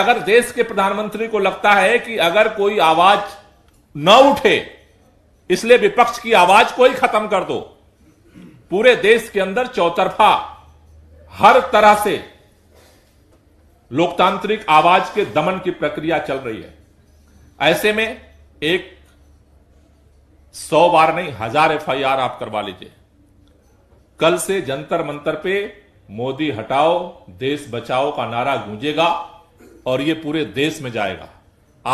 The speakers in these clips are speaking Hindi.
अगर देश के प्रधानमंत्री को लगता है कि अगर कोई आवाज न उठे इसलिए विपक्ष की आवाज को ही खत्म कर दो पूरे देश के अंदर चौतरफा हर तरह से लोकतांत्रिक आवाज के दमन की प्रक्रिया चल रही है ऐसे में एक सौ बार नहीं हजार एफआईआर आप करवा लीजिए कल से जंतर मंतर पे मोदी हटाओ देश बचाओ का नारा गूंजेगा और ये पूरे देश में जाएगा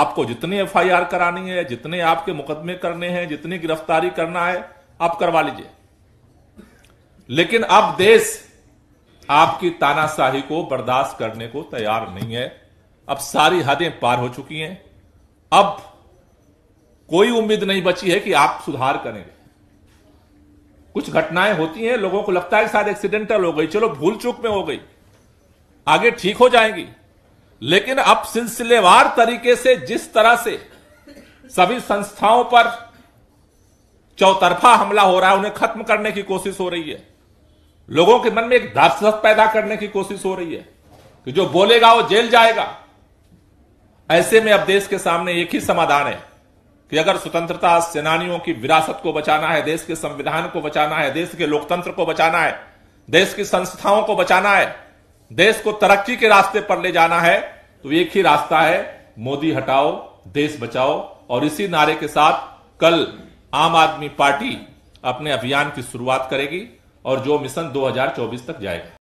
आपको जितने एफआईआर करानी है जितने आपके मुकदमे करने हैं जितनी गिरफ्तारी करना है आप करवा लीजिए लेकिन अब देश आपकी तानाशाही को बर्दाश्त करने को तैयार नहीं है अब सारी हदें पार हो चुकी हैं अब कोई उम्मीद नहीं बची है कि आप सुधार करेंगे कुछ घटनाएं होती हैं लोगों को लगता है शायद एक्सीडेंटल हो गई चलो भूल चूक में हो गई आगे ठीक हो जाएंगी लेकिन अब सिलसिलेवार तरीके से जिस तरह से सभी संस्थाओं पर चौतरफा हमला हो रहा है उन्हें खत्म करने की कोशिश हो रही है लोगों के मन में एक दहशत पैदा करने की कोशिश हो रही है कि जो बोलेगा वो जेल जाएगा ऐसे में अब देश के सामने एक ही समाधान है कि अगर स्वतंत्रता सेनानियों की विरासत को बचाना है देश के संविधान को बचाना है देश के लोकतंत्र को बचाना है देश की संस्थाओं को बचाना है देश को तरक्की के रास्ते पर ले जाना है तो एक ही रास्ता है मोदी हटाओ देश बचाओ और इसी नारे के साथ कल आम आदमी पार्टी अपने अभियान की शुरुआत करेगी और जो मिशन 2024 तक जाएगा